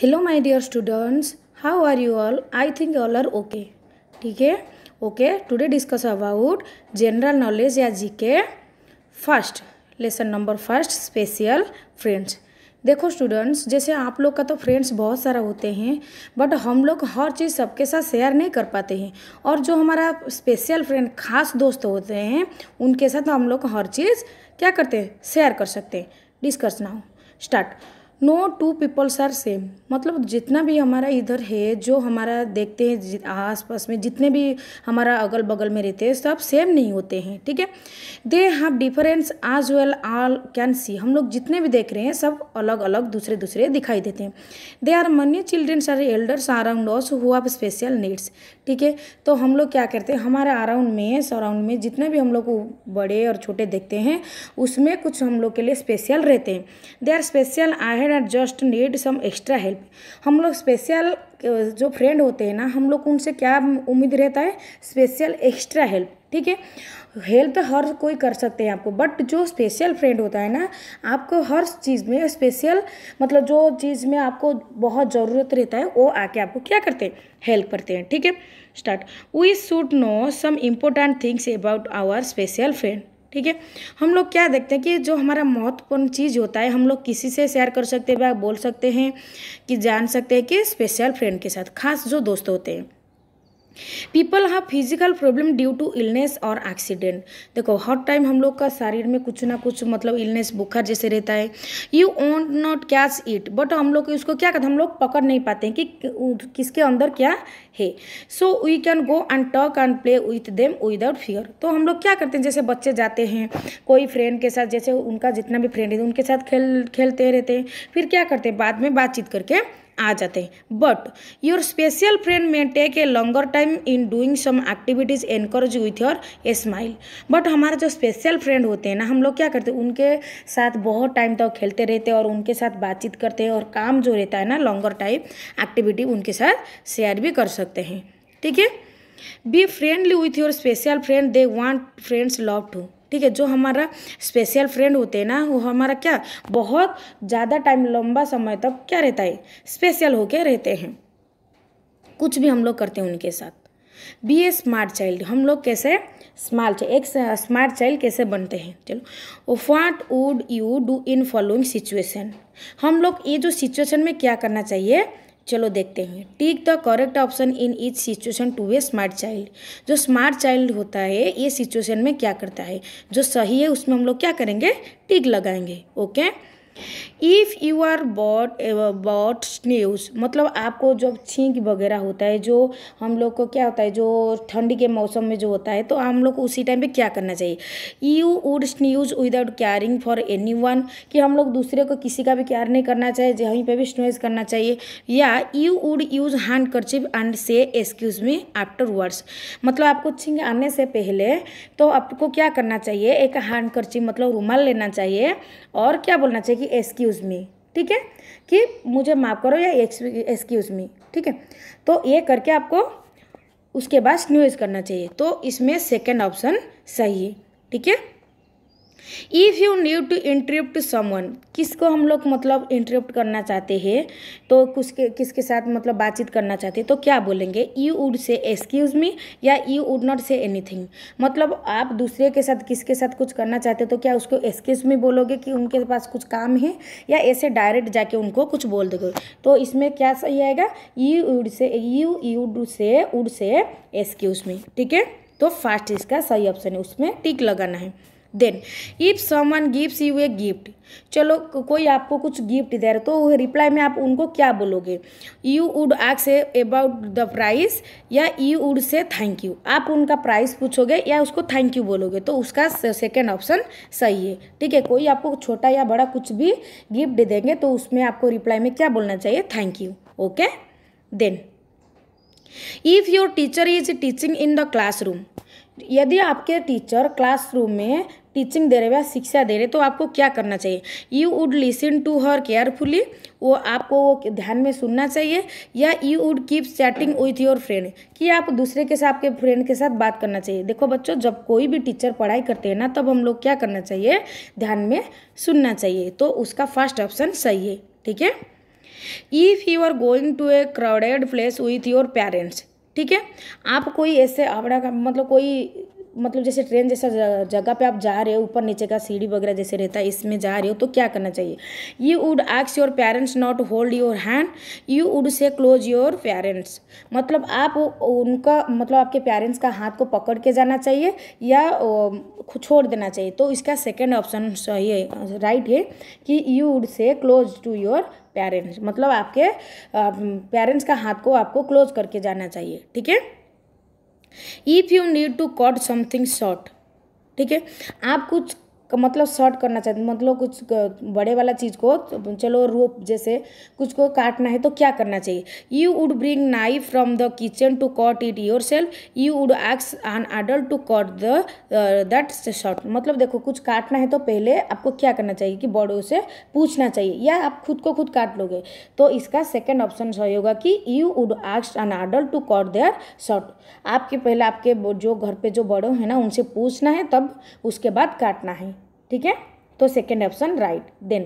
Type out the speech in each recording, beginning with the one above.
Hello my dear students how are you all I think all are okay ठीक है okay today discuss about general knowledge या GK first lesson number first special friends देखो students जैसे आप लोग का तो फ्रेंड्स बहुत सारा होते हैं बट हम लोग हर चीज़ सबके साथ शेयर नहीं कर पाते हैं और जो हमारा स्पेशल फ्रेंड खास दोस्त होते हैं उनके साथ हम लोग हर चीज़ क्या करते हैं शेयर कर सकते हैं discuss now start no two peoples are same मतलब जितना भी हमारा इधर है जो हमारा देखते हैं आस पास में जितने भी हमारा अगल बगल में रहते हैं सब सेम नहीं होते हैं ठीक है they have difference as well all can see हम लोग जितने भी देख रहे हैं सब अलग अलग दूसरे दूसरे दिखाई देते हैं they are many childrens are elders around us who special needs ठीक है तो हम लोग क्या करते हैं हमारे अराउंड में सराउंड में जितने भी हम लोग बड़े और छोटे देखते हैं उसमें कुछ हम लोग के लिए स्पेशल रहते हैं they are special I friend are just need some extra help हम लोग स्पेशल जो फ्रेंड होते हैं ना हम लोग उनसे क्या उम्मीद रहता है स्पेशल एक्स्ट्रा हेल्प ठीक है हेल्प तो हर कोई कर सकते हैं आपको बट जो स्पेशल फ्रेंड होता है ना आपको हर चीज़ में स्पेशल मतलब जो चीज़ में आपको बहुत ज़रूरत रहता है वो आके आपको क्या करते हैं हेल्प करते हैं ठीक है start we should know some important things about our special friend ठीक है हम लोग क्या देखते हैं कि जो हमारा महत्वपूर्ण चीज़ होता है हम लोग किसी से शेयर कर सकते हैं बोल सकते हैं कि जान सकते हैं कि स्पेशल फ्रेंड के साथ खास जो दोस्त होते हैं people have physical problem due to illness और एक्सीडेंट देखो हर टाइम हम लोग का शरीर में कुछ ना कुछ मतलब इलनेस बुखार जैसे रहता है you won't not catch it but हम लोग इसको क्या करते हम लोग पकड़ नहीं पाते हैं कि किसके अंदर क्या है so we can go and talk and play with them without fear तो हम लोग क्या करते हैं जैसे बच्चे जाते हैं कोई फ्रेंड के साथ जैसे उनका जितना भी फ्रेंड है उनके साथ खेल खेलते रहते हैं फिर क्या करते हैं बाद में बातचीत करके आ जाते हैं but your special friend may take a longer time in doing some activities encourage with your a smile but हमारे जो स्पेशल फ्रेंड होते हैं ना हम लोग क्या करते हैं उनके साथ बहुत टाइम तक खेलते रहते हैं और उनके साथ बातचीत करते हैं और काम जो रहता है ना लॉन्गर टाइम एक्टिविटी उनके साथ शेयर भी कर सकते हैं ठीक है be friendly with your special friend they want friends love too ठीक है जो हमारा स्पेशल फ्रेंड होते हैं ना वो हमारा क्या बहुत ज़्यादा टाइम लंबा समय तक क्या रहता है स्पेशल होके रहते हैं कुछ भी हम लोग करते हैं उनके साथ बी ए स्मार्ट चाइल्ड हम लोग कैसे स्मार्ट एक स्मार्ट चाइल्ड कैसे बनते हैं चलो what would you do in following situation हम लोग ये जो सिचुएशन में क्या करना चाहिए चलो देखते हैं tick the correct option in each situation to a smart child जो स्मार्ट चाइल्ड होता है ये सिचुएशन में क्या करता है जो सही है उसमें हम लोग क्या करेंगे टिक लगाएंगे okay okay? If you are bout bout sneeze मतलब आपको जब छींक वगैरह होता है जो हम लोग को क्या होता है जो ठंडी के मौसम में जो होता है तो हम लोग को उसी टाइम पे क्या करना चाहिए you would sneeze without caring for anyone कि हम लोग दूसरे को किसी का भी केयर नहीं करना चाहिए जहीं पे भी स्नोज करना चाहिए या you would use handkerchief and say excuse me afterwards मतलब आपको छींक आने से पहले तो आपको क्या करना चाहिए एक हैंड करचिप मतलब रुमाल लेना चाहिए और क्या बोलना चाहिए कि एक्सक्यूज़ मी ठीक है कि मुझे माफ़ करो या एक्सक्यूज़ मी ठीक है तो ये करके आपको उसके बाद स्न्यूज करना चाहिए तो इसमें सेकेंड ऑप्शन सही है ठीक है if you need to interrupt someone किसको हम लोग मतलब इंटरप्ट करना चाहते हैं तो किसके किसके साथ मतलब बातचीत करना चाहते हैं तो क्या बोलेंगे you would say excuse me or you would not say anything मतलब आप दूसरे के साथ किसके साथ कुछ करना चाहते तो क्या उसको एक्सक्यूज़ मी बोलोगे कि उनके पास कुछ काम है या ऐसे डायरेक्ट जाके उनको कुछ बोल दोगे तो इसमें क्या सही आएगा you would say you you say would say excuse me ठीक है तो फास्ट इसका सही ऑप्शन है उसमें टिक लगाना है then if someone gives you a gift चलो कोई आपको कुछ गिफ्ट दे रहा तो रिप्लाई में आप उनको क्या बोलोगे यू वुड आक्स about the price or you would say thank you आप उनका प्राइस पूछोगे या उसको थैंक यू बोलोगे तो उसका सेकेंड ऑप्शन सही है ठीक है कोई आपको छोटा या बड़ा कुछ भी गिफ्ट देंगे तो उसमें आपको रिप्लाई में क्या बोलना चाहिए thank you okay then if your teacher is teaching in the classroom यदि आपके टीचर क्लासरूम में टीचिंग दे रहे हो शिक्षा दे रहे तो आपको क्या करना चाहिए you would listen to her carefully वो आपको वो ध्यान में सुनना चाहिए या you would keep chatting with your friend कि आप दूसरे के साथ आपके फ्रेंड के साथ बात करना चाहिए देखो बच्चों जब कोई भी टीचर पढ़ाई करते हैं ना तब हम लोग क्या करना चाहिए ध्यान में सुनना चाहिए तो उसका फर्स्ट ऑप्शन सही है ठीक है if you are going to a crowded place with your parents ठीक है आप कोई ऐसे अपना मतलब कोई मतलब जैसे ट्रेन जैसा जगह पे आप जा रहे हो ऊपर नीचे का सीढ़ी वगैरह जैसे रहता है इसमें जा रहे हो तो क्या करना चाहिए यू वुड आक्स your parents not hold your hand you would say close your parents मतलब आप उनका मतलब आपके पेरेंट्स का हाथ को पकड़ के जाना चाहिए या छोड़ देना चाहिए तो इसका सेकेंड ऑप्शन सही है राइट है कि you would say close to your parents मतलब आपके पेरेंट्स का हाथ को आपको क्लोज करके जाना चाहिए ठीक है if you need to caught something short ठीक है आप कुछ मतलब शॉर्ट करना चाहते मतलब कुछ बड़े वाला चीज़ को चलो रोप जैसे कुछ को काटना है तो क्या करना चाहिए you would bring knife from the kitchen to caught it yourself you would एक्स an adult to caught the that short मतलब देखो कुछ काटना है तो पहले आपको क्या करना चाहिए कि बड़ों से पूछना चाहिए या आप खुद को खुद काट लोगे तो इसका सेकेंड ऑप्शन सही होगा कि यू वुड एक्स an adult to caught there short आपके पहले आपके जो घर पे जो बड़े हैं ना उनसे पूछना है तब उसके बाद काटना है ठीक है तो second option right then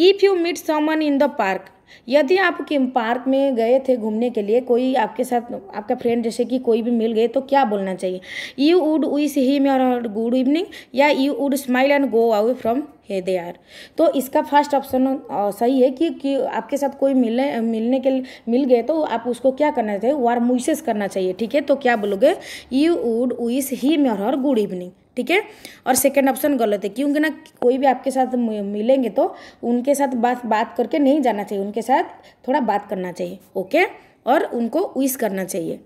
if you meet someone in the park यदि आप पार्क में गए थे घूमने के लिए कोई आपके साथ आपका फ्रेंड जैसे कि कोई भी मिल गए तो क्या बोलना चाहिए यू वुड विश हिम और गुड इवनिंग या you would smile and go away from hey they are तो इसका फर्स्ट ऑप्शन सही है कि, कि आपके साथ कोई मिलने मिलने के मिल गए तो आप उसको क्या करना चाहिए वार मुइसेस करना चाहिए ठीक है तो क्या बोलोगे यू वुड विश हिम और गुड इवनिंग ठीक है और सेकंड ऑप्शन गलत है क्योंकि ना कोई भी आपके साथ मिलेंगे तो उनके साथ बात बात करके नहीं जाना चाहिए उनके साथ थोड़ा बात करना चाहिए ओके और उनको विश करना चाहिए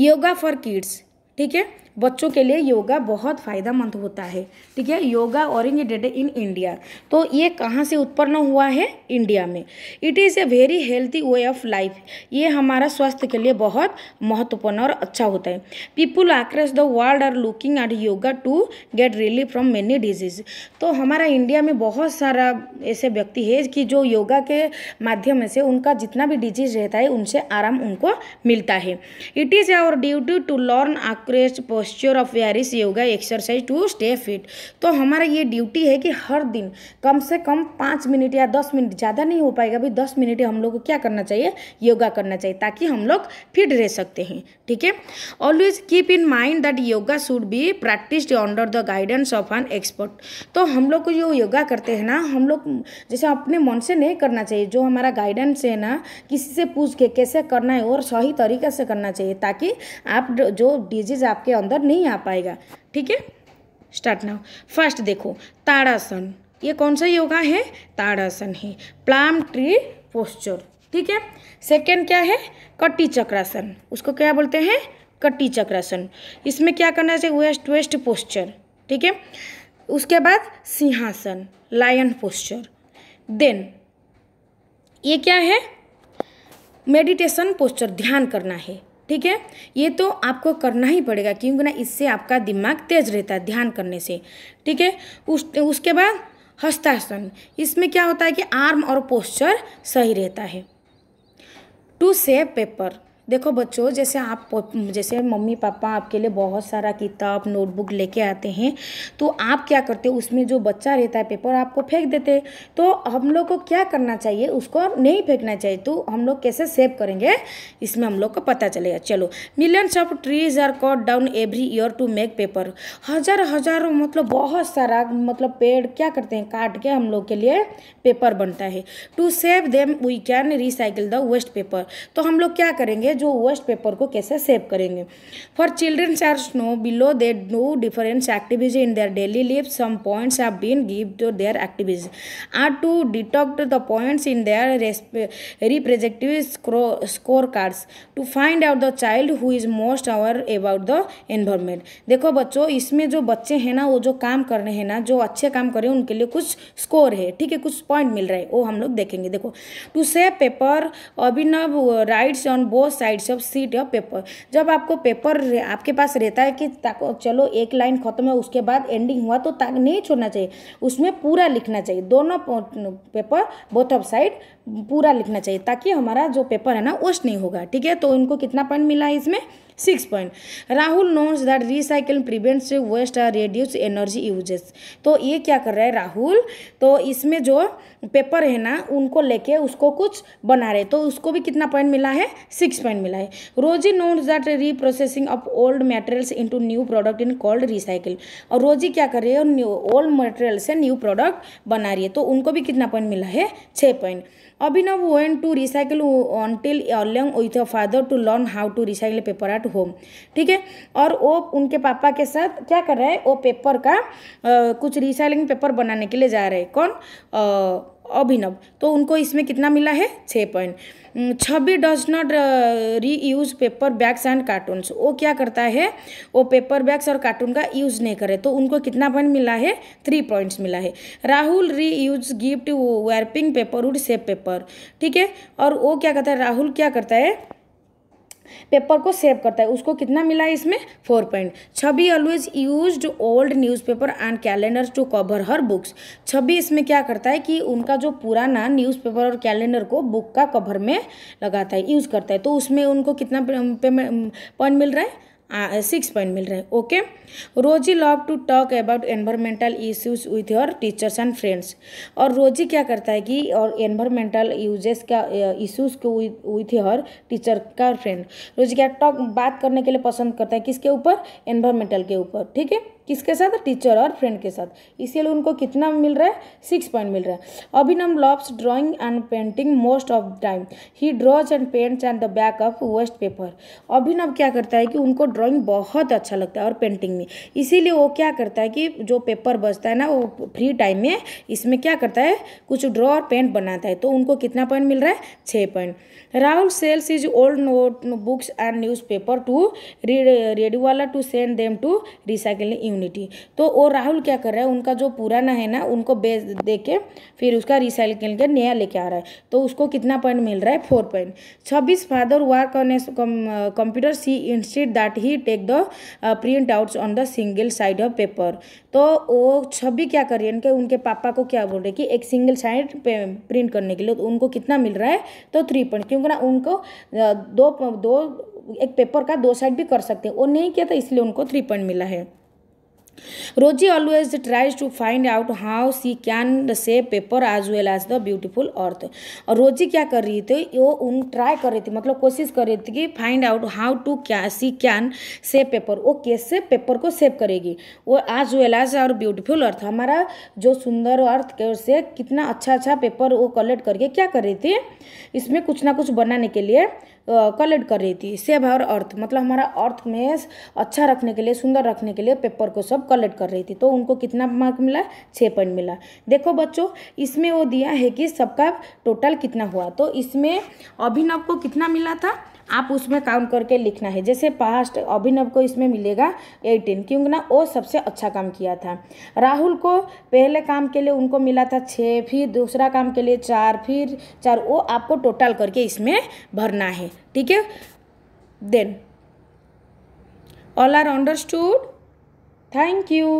योगा फॉर किड्स ठीक है बच्चों के लिए योगा बहुत फ़ायदेमंद होता है ठीक है योगा ऑरिजिनेटेड इन इंडिया तो ये कहाँ से उत्पन्न हुआ है इंडिया में it is a very healthy way of life ये हमारा स्वास्थ्य के लिए बहुत महत्वपूर्ण और अच्छा होता है people across the world are looking at yoga to get relief from many disease तो हमारा इंडिया में बहुत सारा ऐसे व्यक्ति है कि जो योगा के माध्यम से उनका जितना भी डिजीज रहता है उनसे आराम उनको मिलता है it is our duty to learn across post posture of various yoga exercise to stay fit तो हमारा ये ड्यूटी है कि हर दिन कम से कम पाँच मिनट या दस मिनट ज़्यादा नहीं हो पाएगा भाई दस मिनट हम लोग को क्या करना चाहिए योगा करना चाहिए ताकि हम लोग फिट रह सकते हैं ठीक है always keep in mind that yoga should be practice under the guidance of an expert तो हम लोग को जो योगा करते हैं ना हम लोग जैसे अपने मन से नहीं करना चाहिए जो हमारा गाइडेंस है ना किसी से पूछ के कैसे करना है और सही तरीके से करना चाहिए ताकि आप जो डिजीज आपके अंदर अंदर नहीं आ पाएगा ठीक है स्टार्ट नाउ फर्स्ट देखो ताड़ासन ये कौन सा योगा है ताड़ासन है प्लाम ट्री पोस्चर ठीक है सेकेंड क्या है कट्टी चक्रासन उसको क्या बोलते हैं कट्टी चक्रासन इसमें क्या करना चाहिए वेस्ट वेस्ट पोस्चर ठीक है उसके बाद सिंहासन लायन पोस्चर देन ये क्या है मेडिटेशन पोस्चर ध्यान करना है ठीक है ये तो आपको करना ही पड़ेगा क्योंकि ना इससे आपका दिमाग तेज रहता है ध्यान करने से ठीक है उस उसके बाद हस्तासन इसमें क्या होता है कि आर्म और पोस्चर सही रहता है टू सेव पेपर देखो बच्चों जैसे आप जैसे मम्मी पापा आपके लिए बहुत सारा किताब नोटबुक लेके आते हैं तो आप क्या करते हो उसमें जो बच्चा रहता है पेपर आपको फेंक देते तो हम लोग को क्या करना चाहिए उसको नहीं फेंकना चाहिए तो हम लोग कैसे सेव करेंगे इसमें हम लोग को पता चलेगा चलो millions of trees are caught down every year to make paper हज़ार हज़ार मतलब बहुत सारा मतलब पेड़ क्या करते हैं काट के हम लोग के लिए पेपर बनता है to save them we can recycle the waste paper तो हम लोग क्या करेंगे जो वेस्ट पेपर को कैसे सेव करेंगे four children are shown below they know different activities in their daily life some points are been give to their activities are to deduct the points in their representative score cards to find out the child who is most aware about the environment देखो बच्चों इसमें जो बच्चे हैं ना वो जो काम कर रहे हैं ना जो अच्छे काम कर रहे हैं उनके लिए कुछ स्कोर है ठीक है कुछ पॉइंट मिल रहा है वो हम लोग देखेंगे देखो to save paper Abhinav writes on both side sides of sheet of paper जब आपको पेपर आपके पास रहता है कि चलो एक लाइन खत्म है उसके बाद एंडिंग हुआ तो ताक नहीं छोड़ना चाहिए उसमें पूरा लिखना चाहिए दोनों पेपर बोथ ऑफ साइड पूरा लिखना चाहिए ताकि हमारा जो पेपर है ना वोस्ट नहीं होगा ठीक है तो इनको कितना पॉइंट मिला है इसमें six point Rahul notes that recycle prevents waste or reduce energy uses तो ये क्या कर रहा है राहुल तो इसमें जो पेपर है ना उनको लेके उसको कुछ बना रहे तो उसको भी कितना पॉइंट मिला है सिक्स पॉइंट मिला है Rosie notes that reprocessing of old materials into new product in called recycle और रोजी क्या कर रही है ओल्ड मटेरियल से न्यू प्रोडक्ट बना रही है तो उनको भी कितना पॉइंट मिला है छः point Abhinav when to recycle until along with a father to learn how to recycle paper at home ठीक है और वो उनके पापा के साथ क्या कर रहे हैं वो पेपर का आ, कुछ रिसाइकलिंग पेपर बनाने के लिए जा रहे हैं कौन अभिनव तो उनको इसमें कितना मिला है छः point Chhavi does not reuse paper bags and cartons वो क्या करता है वो पेपर बैग्स और कार्टून का यूज़ नहीं करे तो उनको कितना पॉइंट मिला है थ्री पॉइंट्स मिला है Rahul reuse gift wrapping paper would save paper ठीक है और वो क्या करता है राहुल क्या करता है पेपर को सेव करता है उसको कितना मिला है इसमें four point Chhavi always use old newspaper and calendars to cover her books Chhavi इसमें क्या करता है कि उनका जो पुराना न्यूज़पेपर और कैलेंडर को बुक का कवर में लगाता है यूज़ करता है तो उसमें उनको कितना पॉइंट मिल रहा है सिक्स पॉइंट मिल रहा है okay Rosie love to talk about environmental issues with your teachers and friends और रोजी क्या करता है कि और एनवायरमेंटल यूजेस का इश्यूज को विथ योर टीचर का फ्रेंड रोजी क्या टॉक बात करने के लिए पसंद करता है किसके ऊपर एनवायरमेंटल के ऊपर ठीक है किसके साथ टीचर और फ्रेंड के साथ इसीलिए उनको कितना मिल रहा है सिक्स पॉइंट मिल रहा है Abhinav loves drawing and painting most of time he draws and paints and the back of waste paper Abhinav क्या करता है कि उनको ड्राइंग बहुत अच्छा लगता है और पेंटिंग में इसीलिए वो क्या करता है कि जो पेपर बचता है ना वो फ्री टाइम में इसमें क्या करता है कुछ ड्रॉ और पेंट बनाता है तो उनको कितना पॉइंट मिल रहा है छः point Rahul sells his old note books and news paper to वाला to send them to recycling opportunity तो वो राहुल क्या कर रहा है उनका जो पुराना है ना उनको बेच दे के फिर उसका रिसाइकिल करके नया लेके आ रहा है तो उसको कितना पॉइंट मिल रहा है फोर पॉइंट छब्बीस father work on computer she insist that he take the printouts on the single side of paper तो वो छवि क्या कर रही है उनके पापा को क्या बोल रहे कि एक सिंगल साइड प्रिंट करने के लिए तो उनको कितना मिल रहा है तो थ्री पॉइंट क्योंकि ना उनको uh, दो दो एक पेपर का दो साइड भी कर सकते हैं वो नहीं किया था इसलिए उनको थ्री पॉइंट मिला है Rosie always tries to find out how she can save paper as well as the beautiful earth. और रोजी क्या कर रही थी वो उन ट्राई कर रही थी मतलब कोशिश कर रही थी कि फाइंड आउट हाउ टू क्या सी कैन सेव पेपर वो कैसे पेपर को सेव करेगी वो as well as our beautiful earth हमारा जो सुंदर अर्थ से कितना अच्छा अच्छा पेपर वो कलेक्ट करके क्या कर रही थी इसमें कुछ ना कुछ बनाने के लिए कलेक्ट कर रही थी सेव और अर्थ मतलब हमारा अर्थ में अच्छा रखने के लिए सुंदर रखने के लिए पेपर को सब कलेक्ट कर रही थी तो उनको कितना मार्क मिला छः पॉइंट मिला देखो बच्चों इसमें वो दिया है कि सबका टोटल कितना हुआ तो इसमें अभिनव को कितना मिला था आप उसमें काउंट करके लिखना है जैसे पास्ट अभिनव को इसमें मिलेगा एटीन क्योंकि ना वो सबसे अच्छा काम किया था राहुल को पहले काम के लिए उनको मिला था छः फिर दूसरा काम के लिए चार फिर चार वो आपको टोटल करके इसमें भरना है ठीक है then all are understood thank you